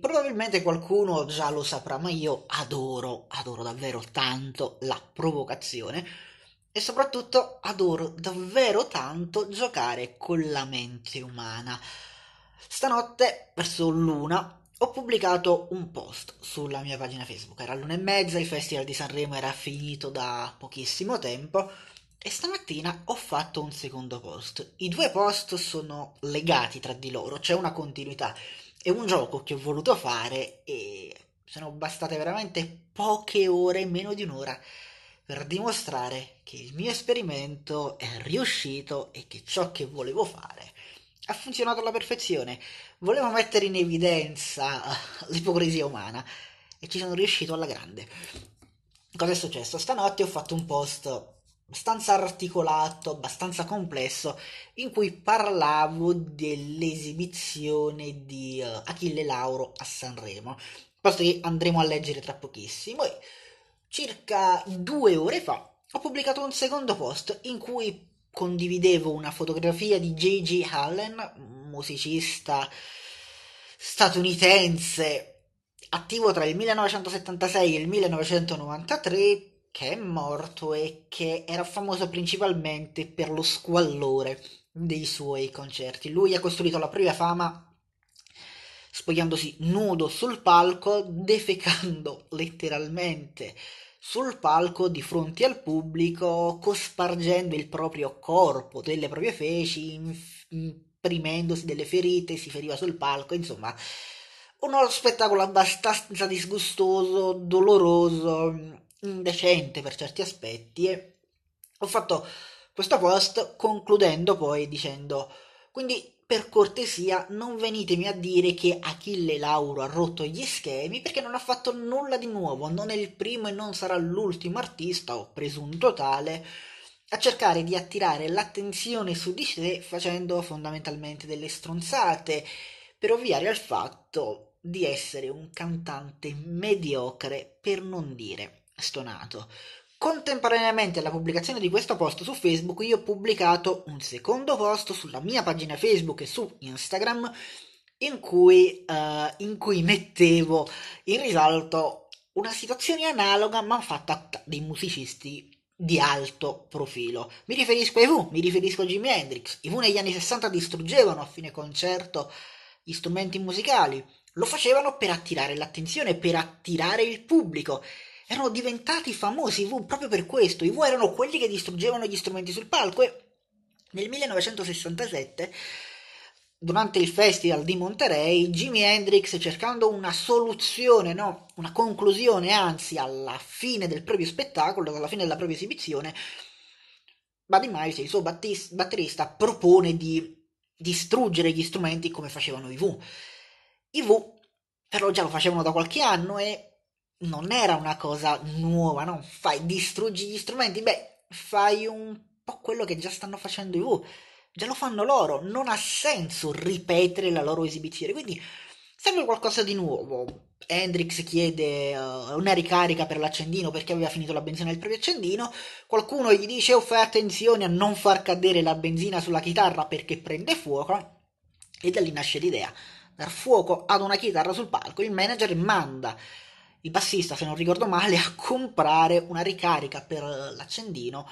Probabilmente qualcuno già lo saprà, ma io adoro, adoro davvero tanto la provocazione e soprattutto adoro davvero tanto giocare con la mente umana. Stanotte, verso l'una, ho pubblicato un post sulla mia pagina Facebook. Era l'una e mezza, il Festival di Sanremo era finito da pochissimo tempo e stamattina ho fatto un secondo post. I due post sono legati tra di loro, c'è una continuità è un gioco che ho voluto fare e sono bastate veramente poche ore, meno di un'ora, per dimostrare che il mio esperimento è riuscito e che ciò che volevo fare ha funzionato alla perfezione. Volevo mettere in evidenza eh, l'ipocrisia umana e ci sono riuscito alla grande. Cosa è successo? Stanotte ho fatto un post abbastanza articolato, abbastanza complesso, in cui parlavo dell'esibizione di uh, Achille Lauro a Sanremo, posto che andremo a leggere tra pochissimo. E circa due ore fa ho pubblicato un secondo post in cui condividevo una fotografia di J.G. Allen, musicista statunitense attivo tra il 1976 e il 1993 che è morto e che era famoso principalmente per lo squallore dei suoi concerti. Lui ha costruito la propria fama spogliandosi nudo sul palco, defecando letteralmente sul palco di fronte al pubblico, cospargendo il proprio corpo, delle proprie feci, imprimendosi delle ferite, si feriva sul palco, insomma, uno spettacolo abbastanza disgustoso, doloroso indecente mm, per certi aspetti e ho fatto questo post concludendo poi dicendo quindi per cortesia non venitemi a dire che Achille Lauro ha rotto gli schemi perché non ha fatto nulla di nuovo, non è il primo e non sarà l'ultimo artista o presunto tale a cercare di attirare l'attenzione su di sé facendo fondamentalmente delle stronzate per ovviare al fatto di essere un cantante mediocre per non dire stonato. Contemporaneamente alla pubblicazione di questo post su Facebook, io ho pubblicato un secondo post sulla mia pagina Facebook e su Instagram in cui, uh, in cui mettevo in risalto una situazione analoga ma fatta dei musicisti di alto profilo. Mi riferisco ai Ivu, mi riferisco a Jimi Hendrix. I Ivu negli anni 60 distruggevano a fine concerto gli strumenti musicali, lo facevano per attirare l'attenzione, per attirare il pubblico erano diventati famosi i V proprio per questo. I V erano quelli che distruggevano gli strumenti sul palco e nel 1967, durante il festival di Monterey, Jimi Hendrix, cercando una soluzione, no? una conclusione, anzi, alla fine del proprio spettacolo, alla fine della propria esibizione, Buddy Miles, il suo battis- batterista, propone di distruggere gli strumenti come facevano i V. I V però già lo facevano da qualche anno e non era una cosa nuova, no? Fai, distruggi gli strumenti, beh, fai un po' quello che già stanno facendo i V, già lo fanno loro, non ha senso ripetere la loro esibizione, quindi serve qualcosa di nuovo. Hendrix chiede uh, una ricarica per l'accendino perché aveva finito la benzina del proprio accendino, qualcuno gli dice oh fai attenzione a non far cadere la benzina sulla chitarra perché prende fuoco, e da lì nasce l'idea dar fuoco ad una chitarra sul palco. Il manager manda il bassista, se non ricordo male, a comprare una ricarica per l'accendino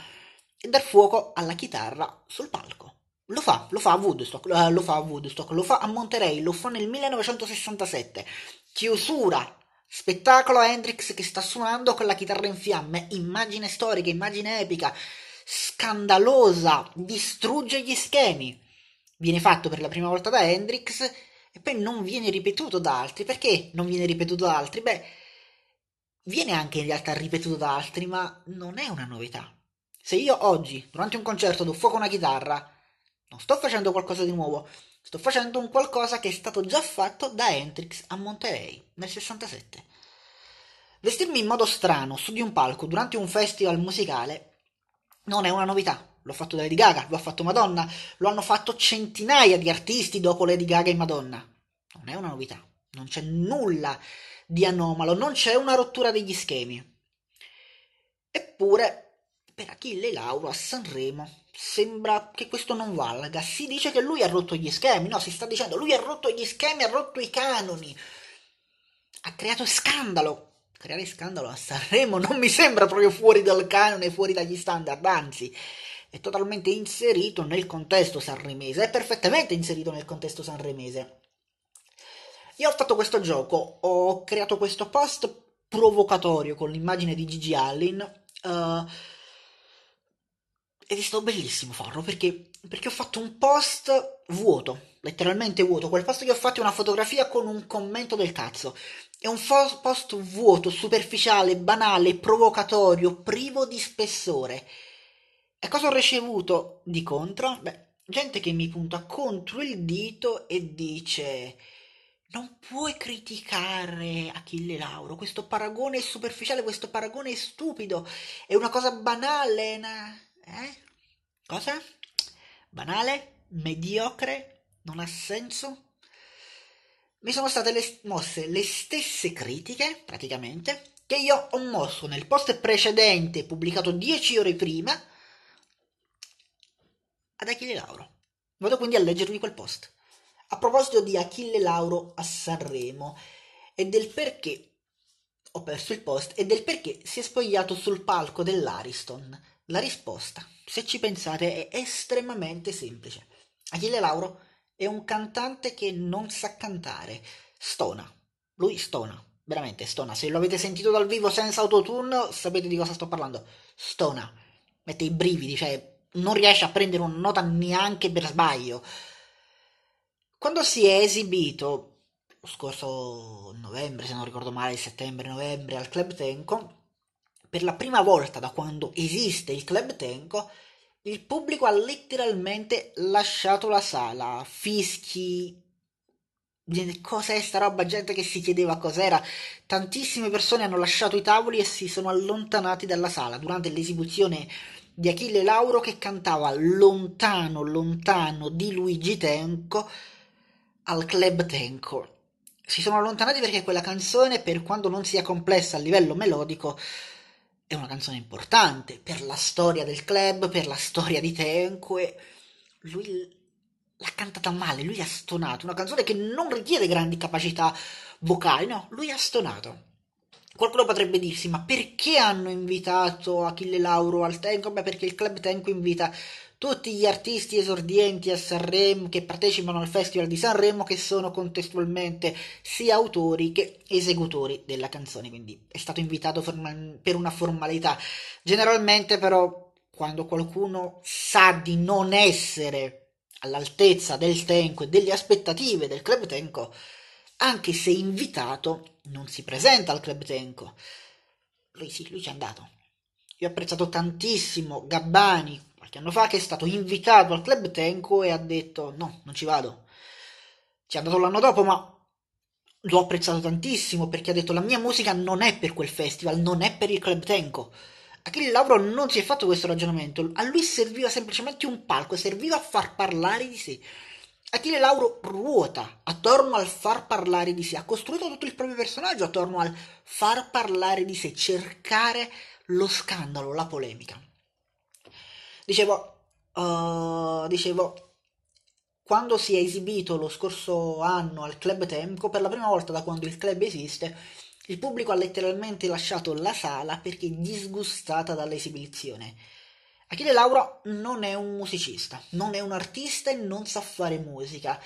e dar fuoco alla chitarra sul palco. Lo fa, lo fa a Woodstock, eh, lo fa a, Woodstock, lo fa a Monterey, lo fa nel 1967. Chiusura, spettacolo a Hendrix che sta suonando con la chitarra in fiamme, immagine storica, immagine epica, scandalosa, distrugge gli schemi. Viene fatto per la prima volta da Hendrix e poi non viene ripetuto da altri. Perché non viene ripetuto da altri? Beh, viene anche in realtà ripetuto da altri, ma non è una novità. Se io oggi, durante un concerto, do fuoco a una chitarra, non sto facendo qualcosa di nuovo, sto facendo un qualcosa che è stato già fatto da Hendrix a Monterey nel 67. Vestirmi in modo strano su di un palco durante un festival musicale non è una novità. L'ho fatto da Lady Gaga, lo ha fatto Madonna, lo hanno fatto centinaia di artisti dopo Lady Gaga e Madonna. Non è una novità, non c'è nulla di anomalo, non c'è una rottura degli schemi. Eppure, per Achille Lauro a Sanremo sembra che questo non valga. Si dice che lui ha rotto gli schemi, no, si sta dicendo lui ha rotto gli schemi, ha rotto i canoni, ha creato scandalo. Creare scandalo a Sanremo non mi sembra proprio fuori dal canone, fuori dagli standard, anzi è totalmente inserito nel contesto sanremese, è perfettamente inserito nel contesto sanremese. Io ho fatto questo gioco, ho creato questo post provocatorio con l'immagine di Gigi Allin. Uh, ed è stato bellissimo farlo perché, perché ho fatto un post vuoto, letteralmente vuoto. Quel post che ho fatto è una fotografia con un commento del cazzo. È un post vuoto, superficiale, banale, provocatorio, privo di spessore. E cosa ho ricevuto di contro? Beh, gente che mi punta contro il dito e dice non puoi criticare Achille Lauro, questo paragone superficiale, questo paragone stupido, è una cosa banale, una... Eh? Cosa? Banale? Mediocre? Non ha senso? Mi sono state le, mosse le stesse critiche, praticamente, che io ho mosso nel post precedente, pubblicato dieci ore prima, ad Achille Lauro. Vado quindi a leggervi quel post a proposito di Achille Lauro a Sanremo e del perché ho perso il post e del perché si è spogliato sul palco dell'Ariston. La risposta, se ci pensate, è estremamente semplice. Achille Lauro è un cantante che non sa cantare, stona. Lui stona, veramente stona. Se lo avete sentito dal vivo senza autotune, sapete di cosa sto parlando. Stona. Mette i brividi, cioè non riesce a prendere una nota neanche per sbaglio. Quando si è esibito lo scorso novembre, se non ricordo male, settembre-novembre al Club Tenco, per la prima volta da quando esiste il Club Tenco, il pubblico ha letteralmente lasciato la sala, fischi, cos'è sta roba, gente che si chiedeva cos'era, tantissime persone hanno lasciato i tavoli e si sono allontanati dalla sala durante l'esibizione di Achille Lauro che cantava lontano, lontano di Luigi Tenco al club Tenco. Si sono allontanati perché quella canzone, per quanto non sia complessa a livello melodico, è una canzone importante per la storia del club, per la storia di Tenque. Lui l'ha cantata male, lui ha stonato, una canzone che non richiede grandi capacità vocali, no, lui ha stonato. Qualcuno potrebbe dirsi, ma perché hanno invitato Achille Lauro al Tenco? Beh, perché il club Tenco invita tutti gli artisti esordienti a Sanremo che partecipano al Festival di Sanremo che sono contestualmente sia autori che esecutori della canzone, quindi è stato invitato per una formalità. Generalmente però quando qualcuno sa di non essere all'altezza del Tenco e delle aspettative del Club Tenco, anche se invitato, non si presenta al Club Tenco. Lui sì, lui ci è andato. Io ho apprezzato tantissimo Gabbani qualche anno fa che è stato invitato al club Tenco e ha detto no, non ci vado. Ci è andato l'anno dopo, ma l'ho apprezzato tantissimo perché ha detto la mia musica non è per quel festival, non è per il club Tenco. Achille Lauro non si è fatto questo ragionamento, a lui serviva semplicemente un palco, serviva a far parlare di sé. Achille Lauro ruota attorno al far parlare di sé, ha costruito tutto il proprio personaggio attorno al far parlare di sé, cercare lo scandalo, la polemica. Dicevo, uh, dicevo, quando si è esibito lo scorso anno al Club Temco, per la prima volta da quando il club esiste, il pubblico ha letteralmente lasciato la sala perché disgustata dall'esibizione. Achille Lauro non è un musicista, non è un artista e non sa fare musica.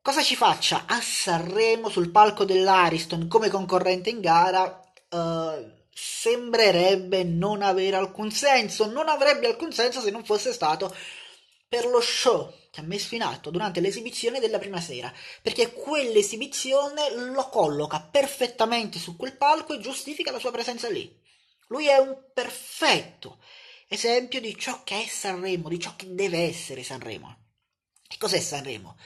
Cosa ci faccia a Sanremo sul palco dell'Ariston come concorrente in gara? Uh, sembrerebbe non avere alcun senso, non avrebbe alcun senso se non fosse stato per lo show che ha messo in atto durante l'esibizione della prima sera, perché quell'esibizione lo colloca perfettamente su quel palco e giustifica la sua presenza lì. Lui è un perfetto esempio di ciò che è Sanremo, di ciò che deve essere Sanremo. Che cos'è Sanremo?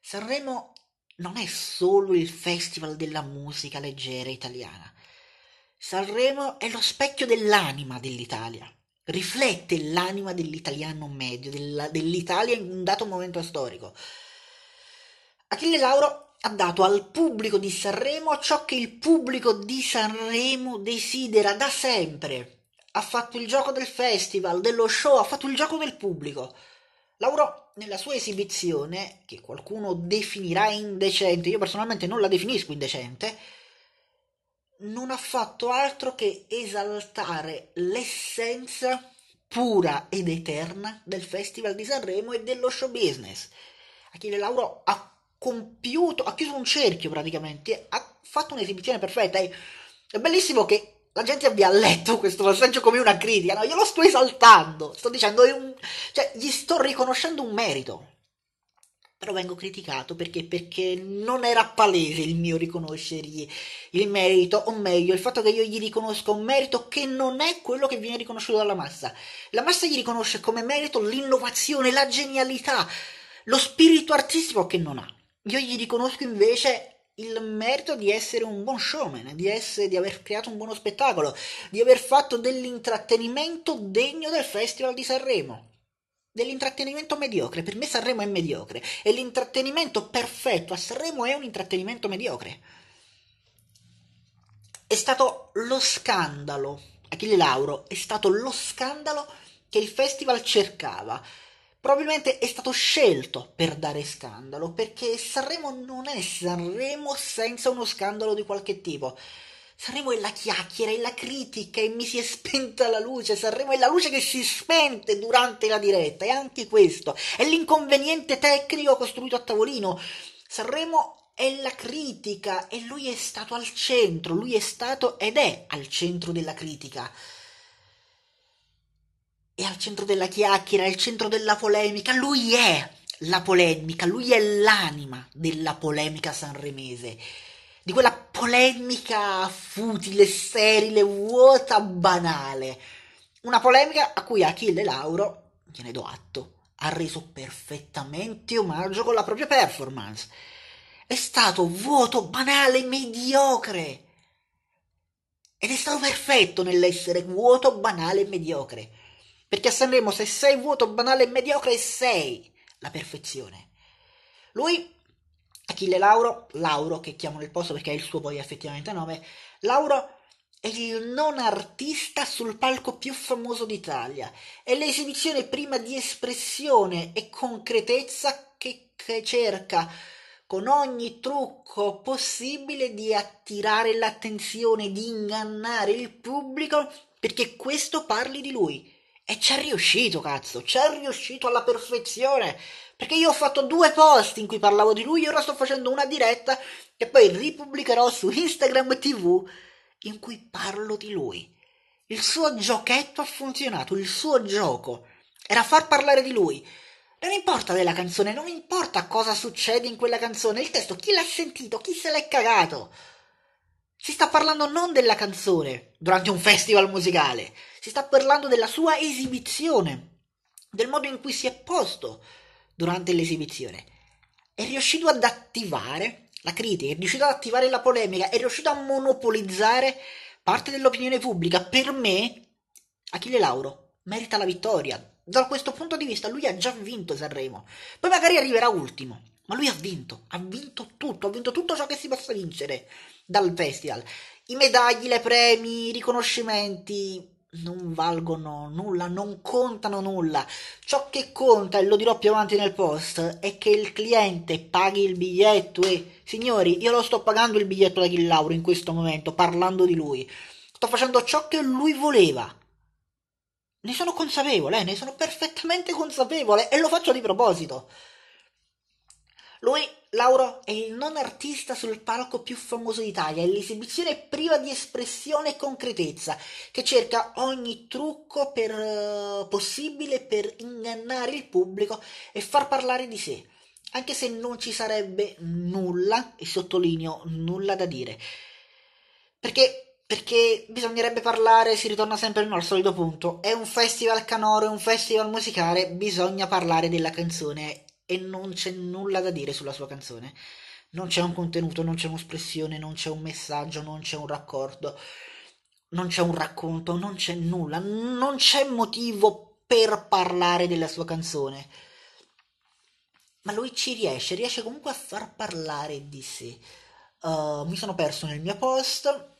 Sanremo non è solo il festival della musica leggera italiana. Sanremo è lo specchio dell'anima dell'Italia, riflette l'anima dell'italiano medio, della, dell'Italia in un dato momento storico. Achille Lauro ha dato al pubblico di Sanremo ciò che il pubblico di Sanremo desidera da sempre. Ha fatto il gioco del festival, dello show, ha fatto il gioco del pubblico. Lauro, nella sua esibizione, che qualcuno definirà indecente, io personalmente non la definisco indecente, non ha fatto altro che esaltare l'essenza pura ed eterna del Festival di Sanremo e dello show business. Achille Lauro ha compiuto, ha chiuso un cerchio praticamente, ha fatto un'esibizione perfetta. è bellissimo che la gente abbia letto questo passaggio come una critica, no? Io lo sto esaltando, sto dicendo, un... cioè, gli sto riconoscendo un merito però vengo criticato perché? perché non era palese il mio riconoscergli il merito, o meglio, il fatto che io gli riconosca un merito che non è quello che viene riconosciuto dalla massa. La massa gli riconosce come merito l'innovazione, la genialità, lo spirito artistico che non ha. Io gli riconosco invece il merito di essere un buon showman, di, essere, di aver creato un buono spettacolo, di aver fatto dell'intrattenimento degno del Festival di Sanremo dell'intrattenimento mediocre. Per me Sanremo è mediocre. E l'intrattenimento perfetto a Sanremo è un intrattenimento mediocre. È stato lo scandalo, Achille Lauro, è stato lo scandalo che il festival cercava. Probabilmente è stato scelto per dare scandalo, perché Sanremo non è Sanremo senza uno scandalo di qualche tipo. Sanremo è la chiacchiera, è la critica e mi si è spenta la luce, Sanremo è la luce che si spente durante la diretta, è anche questo, è l'inconveniente tecnico costruito a tavolino. Sanremo è la critica e lui è stato al centro, lui è stato ed è al centro della critica. È al centro della chiacchiera, è al centro della polemica, lui è la polemica, lui è l'anima della polemica sanremese di quella polemica futile, sterile, vuota, banale. Una polemica a cui Achille Lauro, gliene do atto, ha reso perfettamente omaggio con la propria performance. È stato vuoto, banale, mediocre. Ed è stato perfetto nell'essere vuoto, banale e mediocre. Perché a Sanremo se sei vuoto, banale e mediocre sei la perfezione. Lui Achille Lauro, Lauro che chiamo nel posto perché è il suo poi effettivamente nome, Lauro è il non artista sul palco più famoso d'Italia, è l'esibizione prima di espressione e concretezza che, che cerca con ogni trucco possibile di attirare l'attenzione, di ingannare il pubblico perché questo parli di lui. E ci è riuscito, cazzo, ci è riuscito alla perfezione. Perché io ho fatto due post in cui parlavo di lui e ora sto facendo una diretta che poi ripubblicherò su Instagram TV in cui parlo di lui. Il suo giochetto ha funzionato, il suo gioco era far parlare di lui. Non importa della canzone, non importa cosa succede in quella canzone, il testo chi l'ha sentito, chi se l'è cagato. Si sta parlando non della canzone durante un festival musicale, si sta parlando della sua esibizione, del modo in cui si è posto, durante l'esibizione. È riuscito ad attivare la critica, è riuscito ad attivare la polemica, è riuscito a monopolizzare parte dell'opinione pubblica. Per me, Achille Lauro merita la vittoria. Da questo punto di vista lui ha già vinto Sanremo. Poi magari arriverà ultimo, ma lui ha vinto, ha vinto tutto, ha vinto tutto ciò che si possa vincere dal festival. I medagli, le premi, i riconoscimenti, non valgono nulla, non contano nulla. Ciò che conta, e lo dirò più avanti nel post, è che il cliente paghi il biglietto e signori, io lo sto pagando il biglietto da Chillauro in questo momento, parlando di lui. Sto facendo ciò che lui voleva. Ne sono consapevole, eh, ne sono perfettamente consapevole e lo faccio di proposito. Lui Lauro è il non artista sul palco più famoso d'Italia, è l'esibizione priva di espressione e concretezza, che cerca ogni trucco per, uh, possibile per ingannare il pubblico e far parlare di sé, anche se non ci sarebbe nulla, e sottolineo nulla da dire. Perché, perché bisognerebbe parlare, si ritorna sempre al solito punto, è un festival canoro, è un festival musicale, bisogna parlare della canzone e non c'è nulla da dire sulla sua canzone. Non c'è un contenuto, non c'è un'espressione, non c'è un messaggio, non c'è un raccordo, non c'è un racconto, non c'è nulla, non c'è motivo per parlare della sua canzone. Ma lui ci riesce, riesce comunque a far parlare di sé. Uh, mi sono perso nel mio post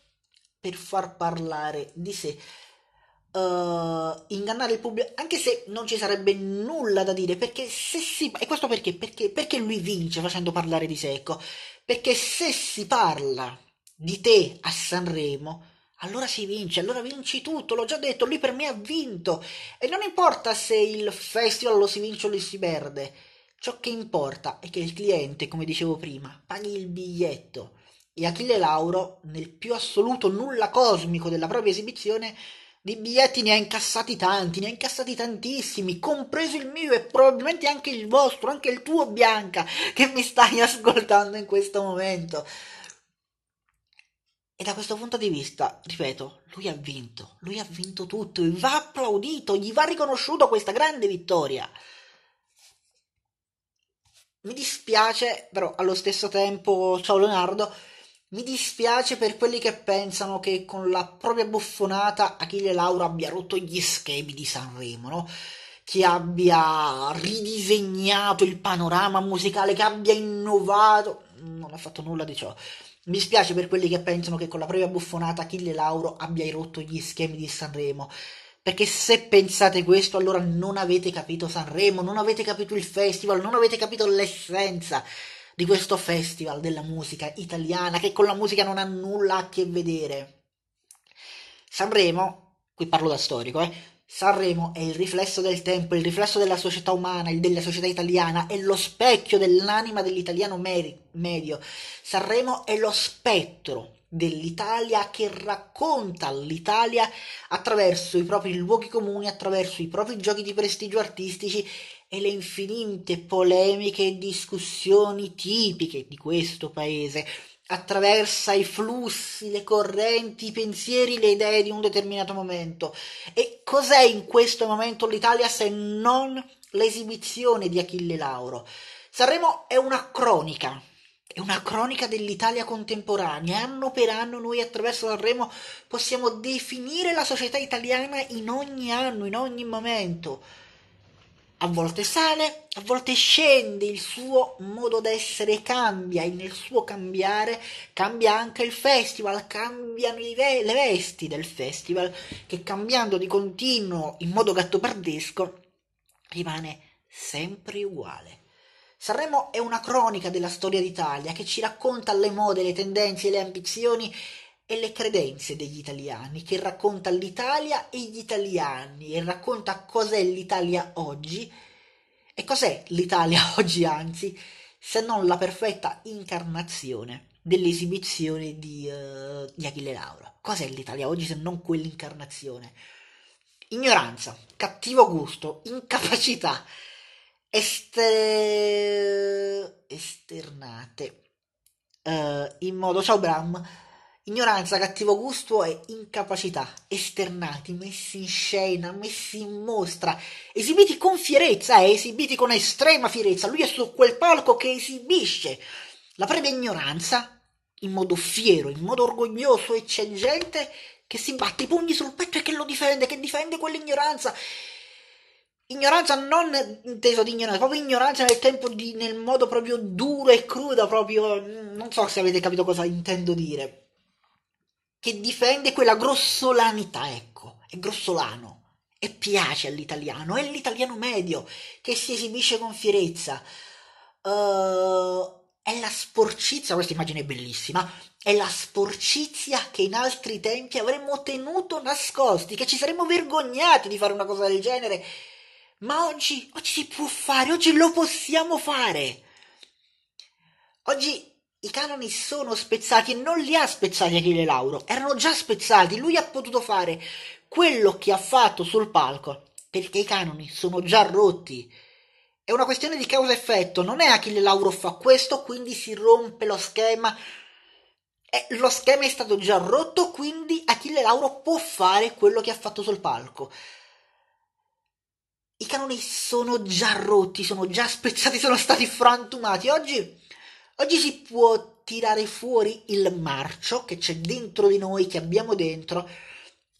per far parlare di sé. Uh, ingannare il pubblico, anche se non ci sarebbe nulla da dire, perché se si... E questo perché? Perché, perché lui vince facendo parlare di secco? Perché se si parla di mm. te a Sanremo, allora si vince, allora vinci tutto, l'ho già detto, lui per me ha vinto. E non importa se il festival lo si vince o lo si perde, ciò che importa è che il cliente, come dicevo prima, paghi il biglietto. E Achille Lauro, nel più assoluto nulla cosmico della propria esibizione, di biglietti ne ha incassati tanti, ne ha incassati tantissimi, compreso il mio e probabilmente anche il vostro, anche il tuo Bianca, che mi stai ascoltando in questo momento. E da questo punto di vista, ripeto, lui ha vinto, lui ha vinto tutto, e va applaudito, gli va riconosciuto questa grande vittoria. Mi dispiace, però allo stesso tempo, ciao Leonardo, mi dispiace per quelli che pensano che con la propria buffonata Achille Lauro abbia rotto gli schemi di Sanremo, no? che abbia ridisegnato il panorama musicale, che abbia innovato. Non ha fatto nulla di ciò. Mi spiace per quelli che pensano che con la propria buffonata Achille Lauro abbia rotto gli schemi di Sanremo. Perché se pensate questo, allora non avete capito Sanremo, non avete capito il festival, non avete capito l'essenza di questo festival della musica italiana che con la musica non ha nulla a che vedere. Sanremo, qui parlo da storico, eh, Sanremo è il riflesso del tempo, il riflesso della società umana, della società italiana, è lo specchio dell'anima dell'italiano meri- medio. Sanremo è lo spettro dell'Italia che racconta l'Italia attraverso i propri luoghi comuni, attraverso i propri giochi di prestigio artistici e le infinite polemiche e discussioni tipiche di questo paese, attraversa i flussi, le correnti, i pensieri, le idee di un determinato momento. E cos'è in questo momento l'Italia se non l'esibizione di Achille Lauro? Sanremo è una cronica, è una cronica dell'Italia contemporanea. Anno per anno noi attraverso Sanremo possiamo definire la società italiana in ogni anno, in ogni momento a volte sale, a volte scende, il suo modo d'essere cambia e nel suo cambiare cambia anche il festival, cambiano ve- le vesti del festival che cambiando di continuo in modo gattopardesco rimane sempre uguale. Sanremo è una cronica della storia d'Italia che ci racconta le mode, le tendenze, le ambizioni e le credenze degli italiani, che racconta l'Italia e gli italiani e racconta cos'è l'Italia oggi e cos'è l'Italia oggi anzi, se non la perfetta incarnazione dell'esibizione di, uh, di Achille Lauro. Cos'è l'Italia oggi se non quell'incarnazione? Ignoranza, cattivo gusto, incapacità ester... esternate uh, in modo, ciao Bram, Ignoranza, cattivo gusto e incapacità, esternati, messi in scena, messi in mostra, esibiti con fierezza, eh, esibiti con estrema fierezza. Lui è su quel palco che esibisce la preda ignoranza in modo fiero, in modo orgoglioso e c'è gente che si batte i pugni sul petto e che lo difende, che difende quell'ignoranza. Ignoranza non intesa di ignoranza, proprio ignoranza nel tempo di, nel modo proprio duro e crudo, proprio non so se avete capito cosa intendo dire che difende quella grossolanità, ecco, è grossolano e piace all'italiano, è l'italiano medio che si esibisce con fierezza. Uh, è la sporcizia, questa immagine è bellissima, è la sporcizia che in altri tempi avremmo tenuto nascosti, che ci saremmo vergognati di fare una cosa del genere. Ma oggi, oggi si può fare, oggi lo possiamo fare. Oggi i canoni sono spezzati e non li ha spezzati Achille Lauro, erano già spezzati, lui ha potuto fare quello che ha fatto sul palco, perché i canoni sono già rotti. È una questione di causa-effetto, non è Achille Lauro fa questo, quindi si rompe lo schema. Eh, lo schema è stato già rotto, quindi Achille Lauro può fare quello che ha fatto sul palco. I canoni sono già rotti, sono già spezzati, sono stati frantumati. Oggi Oggi si può tirare fuori il marcio che c'è dentro di noi, che abbiamo dentro,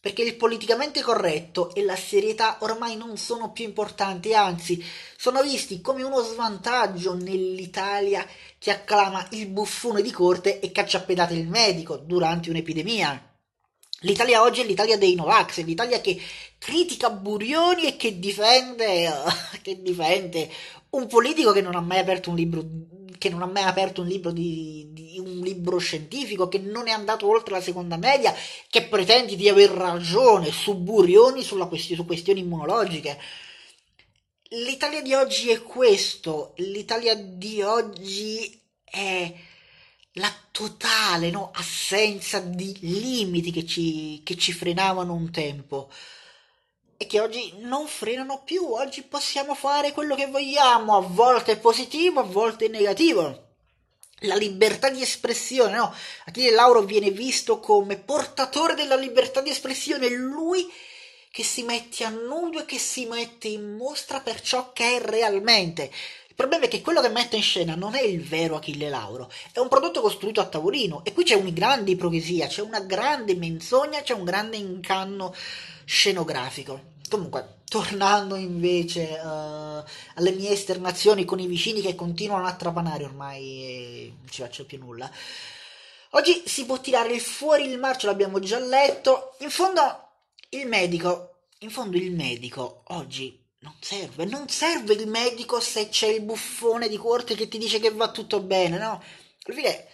perché il politicamente corretto e la serietà ormai non sono più importanti, anzi sono visti come uno svantaggio nell'Italia che acclama il buffone di corte e caccia pedate il medico durante un'epidemia. L'Italia oggi è l'Italia dei Novax, è l'Italia che critica Burioni e che difende, che difende un politico che non ha mai aperto un libro che non ha mai aperto un libro, di, di, un libro scientifico, che non è andato oltre la seconda media, che pretende di aver ragione su Burioni sulla quest- su questioni immunologiche. L'Italia di oggi è questo, l'Italia di oggi è la totale no, assenza di limiti che ci, che ci frenavano un tempo e che oggi non frenano più, oggi possiamo fare quello che vogliamo, a volte positivo, a volte negativo. La libertà di espressione, no? Achille Lauro viene visto come portatore della libertà di espressione, lui che si mette a nudo e che si mette in mostra per ciò che è realmente. Il problema è che quello che mette in scena non è il vero Achille Lauro, è un prodotto costruito a tavolino e qui c'è una grande ipocrisia, c'è una grande menzogna, c'è un grande incanno scenografico. Comunque, tornando invece uh, alle mie esternazioni con i vicini che continuano a trapanare ormai eh, non ci faccio più nulla. Oggi si può tirare fuori il marcio, l'abbiamo già letto. In fondo il medico, in fondo il medico oggi non serve, non serve il medico se c'è il buffone di corte che ti dice che va tutto bene, no? Perché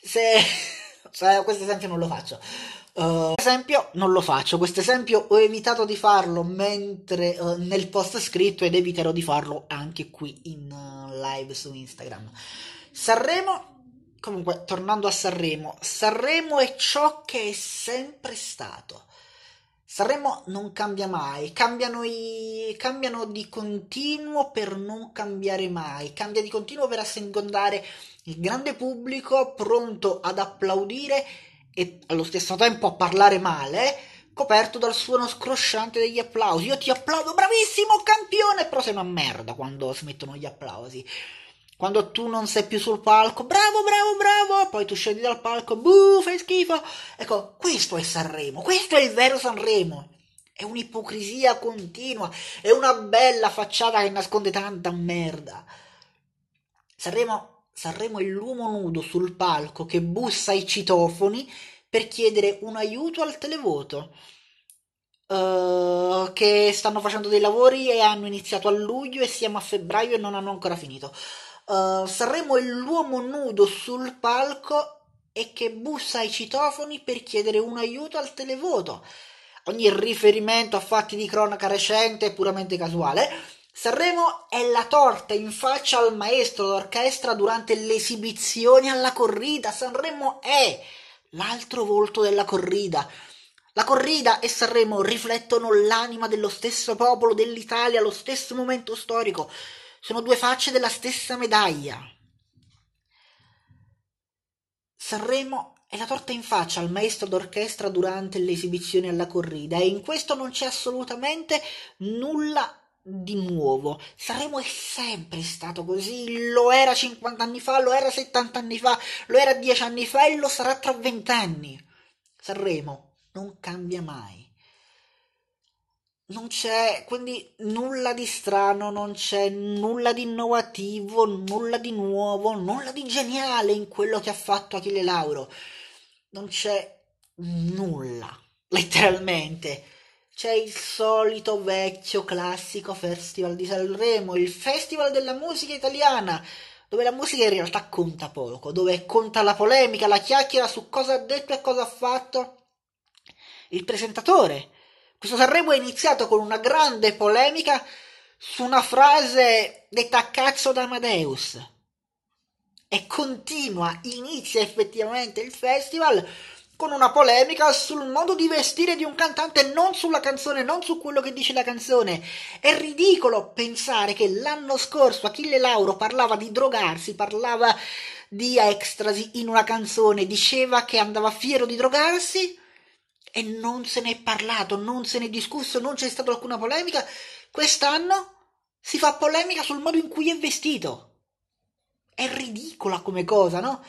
se... se questo esempio non lo faccio. Uh, esempio non lo faccio, questo esempio ho evitato di farlo mentre uh, nel post scritto ed eviterò di farlo anche qui in uh, live su Instagram. Sanremo comunque tornando a Sanremo, Sanremo è ciò che è sempre stato. Sanremo non cambia mai, cambiano, i... cambiano, di continuo per non cambiare mai, cambia di continuo per assecondare il grande pubblico pronto ad applaudire e allo stesso tempo a parlare male, coperto dal suono scrosciante degli applausi. Io ti applaudo, bravissimo campione, però sei una merda quando smettono gli applausi. Quando tu non sei più sul palco, bravo, bravo, bravo, poi tu scendi dal palco, buh, fai schifo. Ecco, questo è Sanremo, questo è il vero Sanremo. È un'ipocrisia continua, è una bella facciata che nasconde tanta merda. Sanremo, Sanremo è l'uomo nudo sul palco che bussa ai citofoni per chiedere un aiuto al televoto. Uh, che stanno facendo dei lavori e hanno iniziato a luglio e siamo a febbraio e non hanno ancora finito. Eh, Sanremo è l'uomo nudo sul palco e che bussa ai citofoni per chiedere un aiuto al televoto. Ogni riferimento a fatti di cronaca recente è puramente casuale. Sanremo è la torta in faccia al maestro d'orchestra durante l'esibizione alla corrida. Sanremo è l'altro volto della corrida. La corrida e Sanremo riflettono l'anima dello stesso popolo dell'Italia, lo stesso momento storico sono due facce della stessa medaglia. Sanremo è la torta in faccia al maestro d'orchestra durante le esibizioni alla corrida e in questo non c'è assolutamente nulla di nuovo. Sanremo è sempre stato così, lo era 50 anni fa, lo era 70 anni fa, lo era 10 anni fa e lo sarà tra 20 anni. Sanremo non cambia mai non c'è quindi nulla di strano, non c'è nulla di innovativo, nulla di nuovo, nulla di geniale in quello che ha fatto Achille Lauro. Non c'è nulla, letteralmente. C'è il solito vecchio classico Festival di Sanremo, il Festival della musica italiana, dove la musica in realtà conta poco, dove conta la polemica, la chiacchiera su cosa ha detto e cosa ha fatto il presentatore questo Sanremo è iniziato con una grande polemica su una frase detta cazzo da Amadeus. E continua, inizia effettivamente il festival con una polemica sul modo di vestire di un cantante, non sulla canzone, non su quello che dice la canzone. È ridicolo pensare che l'anno scorso Achille Lauro parlava di drogarsi, parlava di ecstasy in una canzone, diceva che andava fiero di drogarsi e non se ne è parlato, non se ne è discusso, non c'è stata alcuna polemica. Quest'anno si fa polemica sul modo in cui è vestito. È ridicola come cosa, no?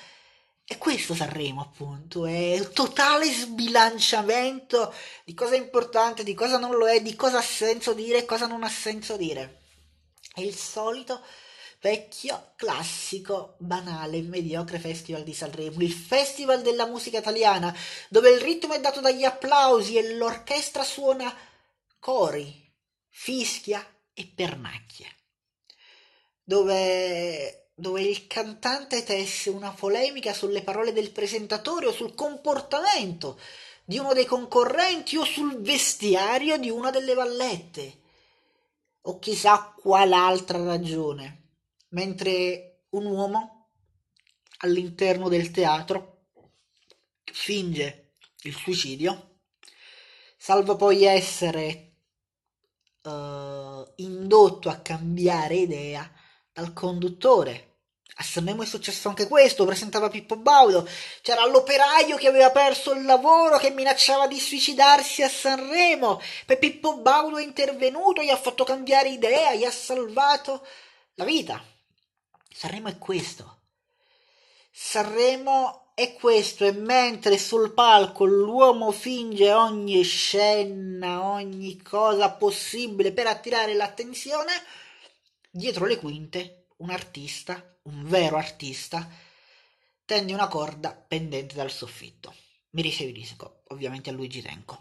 E questo Sanremo, appunto, è il totale sbilanciamento di cosa è importante, di cosa non lo è, di cosa ha senso dire e cosa non ha senso dire. È il solito vecchio, classico, banale e mediocre Festival di Sanremo, il festival della musica italiana, dove il ritmo è dato dagli applausi e l'orchestra suona cori, fischia e pernacchie, dove, dove il cantante tesse una polemica sulle parole del presentatore o sul comportamento di uno dei concorrenti o sul vestiario di una delle vallette o chissà qual altra ragione mentre un uomo all'interno del teatro finge il suicidio, salvo poi essere uh, indotto a cambiare idea dal conduttore a Sanremo è successo anche questo, presentava Pippo Baudo, c'era l'operaio che aveva perso il lavoro, che minacciava di suicidarsi a Sanremo, poi Pippo Baudo è intervenuto, gli ha fatto cambiare idea, gli ha salvato la vita. Sanremo è questo. Sanremo è questo e mentre sul palco l'uomo finge ogni scena, ogni cosa possibile per attirare l'attenzione, dietro le quinte un artista, un vero artista, tende una corda pendente dal soffitto. Mi riferisco ovviamente a Luigi Tenco.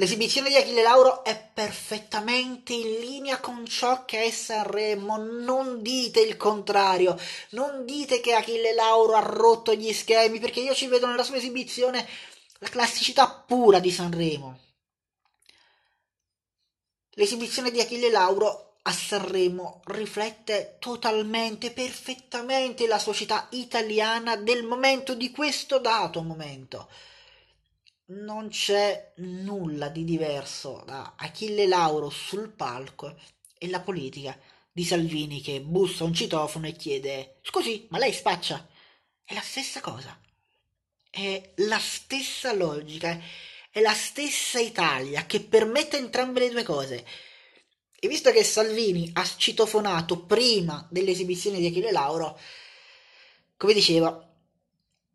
L'esibizione di Achille Lauro è perfettamente in linea con ciò che è Sanremo, non dite il contrario, non dite che Achille Lauro ha rotto gli schemi, perché io ci vedo nella sua esibizione la classicità pura di Sanremo. L'esibizione di Achille Lauro a Sanremo riflette totalmente, perfettamente la società italiana del momento, di questo dato momento non c'è nulla di diverso da Achille Lauro sul palco e la politica di Salvini che bussa un citofono e chiede Scusi, ma lei spaccia? È la stessa cosa. È la stessa logica, è la stessa Italia che permette entrambe le due cose. E visto che Salvini ha citofonato prima dell'esibizione di Achille Lauro, come dicevo,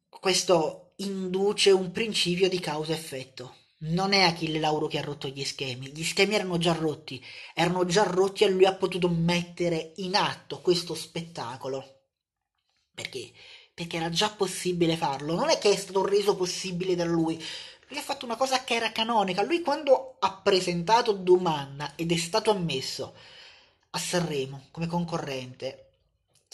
questo induce un principio di causa-effetto. Non è Achille Lauro che ha rotto gli schemi, gli schemi erano già rotti, erano già rotti e lui ha potuto mettere in atto questo spettacolo. Perché? Perché era già possibile farlo, non è che è stato reso possibile da lui. Lui ha fatto una cosa che era canonica, lui quando ha presentato domanda ed è stato ammesso a Sanremo come concorrente,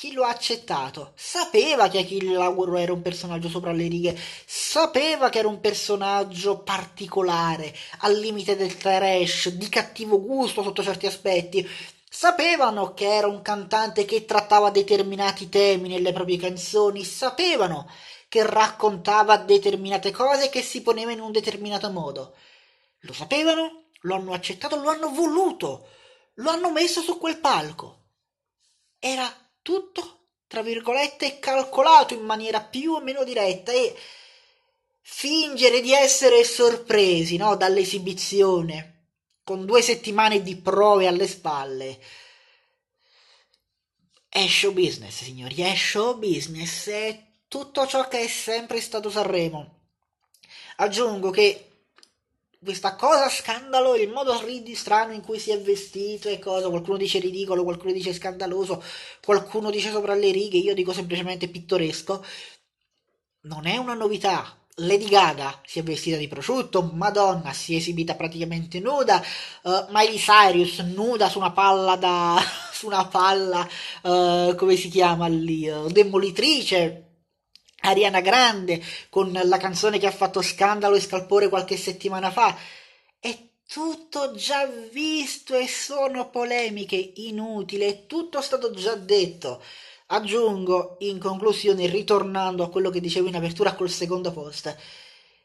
chi lo ha accettato sapeva che Achille Lauro era un personaggio sopra le righe, sapeva che era un personaggio particolare, al limite del trash, di cattivo gusto sotto certi aspetti. Sapevano che era un cantante che trattava determinati temi nelle proprie canzoni, sapevano che raccontava determinate cose e che si poneva in un determinato modo. Lo sapevano, lo hanno accettato, lo hanno voluto, lo hanno messo su quel palco. Era tutto, tra virgolette, calcolato in maniera più o meno diretta e fingere di essere sorpresi no, dall'esibizione, con due settimane di prove alle spalle. È show business, signori, è show business, è tutto ciò che è sempre stato Sanremo. Aggiungo che questa cosa scandalo, il modo ridi strano in cui si è vestito e cosa, qualcuno dice ridicolo, qualcuno dice scandaloso, qualcuno dice sopra le righe, io dico semplicemente pittoresco. Non è una novità. Lady Gaga si è vestita di prosciutto, Madonna si è esibita praticamente nuda, uh, Miley Cyrus nuda su una palla da su una palla uh, come si chiama lì, uh, demolitrice Ariana Grande con la canzone che ha fatto scandalo e scalpore qualche settimana fa. È tutto già visto e sono polemiche inutili, è tutto stato già detto. Aggiungo in conclusione, ritornando a quello che dicevo in apertura col secondo post,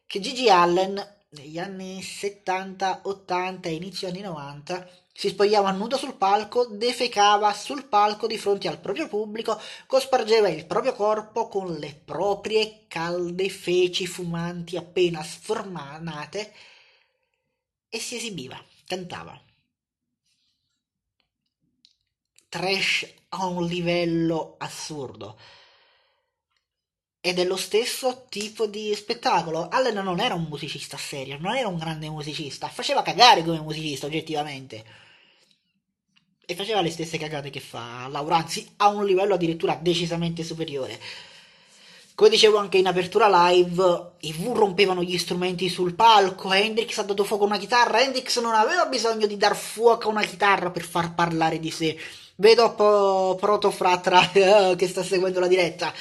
che Gigi Allen negli anni 70, 80 e inizio anni 90 si spogliava nudo sul palco, defecava sul palco di fronte al proprio pubblico, cospargeva il proprio corpo con le proprie calde feci fumanti appena sformanate e si esibiva, cantava. Trash a un livello assurdo. Ed è lo stesso tipo di spettacolo. Allen non era un musicista serio, non era un grande musicista, faceva cagare come musicista oggettivamente e faceva le stesse cagate che fa Laura, anzi a un livello addirittura decisamente superiore. Come dicevo anche in apertura live, i V rompevano gli strumenti sul palco, Hendrix ha dato fuoco a una chitarra, Hendrix non aveva bisogno di dar fuoco a una chitarra per far parlare di sé. Vedo po- Protofratra che sta seguendo la diretta.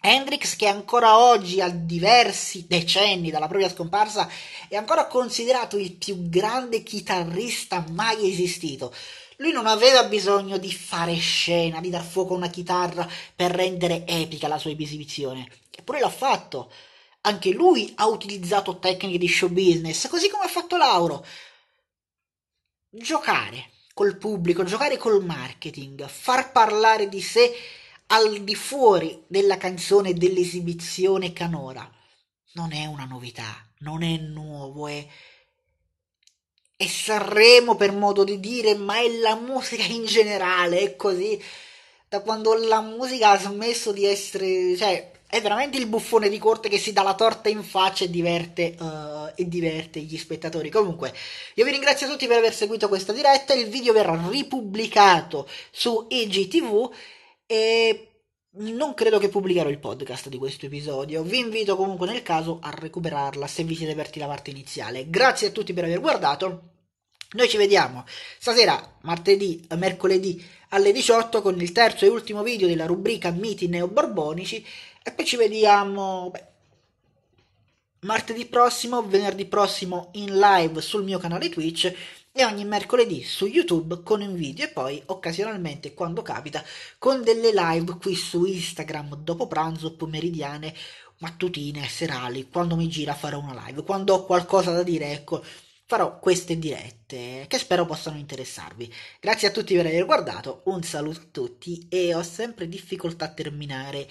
Hendrix che ancora oggi, a diversi decenni dalla propria scomparsa, è ancora considerato il più grande chitarrista mai esistito. Lui non aveva bisogno di fare scena, di dar fuoco a una chitarra per rendere epica la sua esibizione, eppure l'ha fatto. Anche lui ha utilizzato tecniche di show business, così come ha fatto Lauro. Giocare col pubblico, giocare col marketing, far parlare di sé al di fuori della canzone dell'esibizione canora. Non è una novità, non è nuovo, è è Sanremo per modo di dire, ma è la musica in generale, è così. Da quando la musica ha smesso di essere, cioè, è veramente il buffone di corte che si dà la torta in faccia e diverte, uh, e diverte gli spettatori. Comunque, io vi ringrazio tutti per aver seguito questa diretta. Il video verrà ripubblicato su IGTV e non credo che pubblicherò il podcast di questo episodio, vi invito comunque nel caso a recuperarla se vi siete aperti la parte iniziale. Grazie a tutti per aver guardato, noi ci vediamo stasera, martedì, mercoledì alle 18 con il terzo e ultimo video della rubrica Miti Neoborbonici e poi ci vediamo beh, martedì prossimo, venerdì prossimo in live sul mio canale Twitch e ogni mercoledì su YouTube con un video e poi occasionalmente quando capita con delle live qui su Instagram dopo pranzo, pomeridiane, mattutine, serali, quando mi gira farò una live, quando ho qualcosa da dire, ecco, farò queste dirette che spero possano interessarvi. Grazie a tutti per aver guardato, un saluto a tutti e ho sempre difficoltà a terminare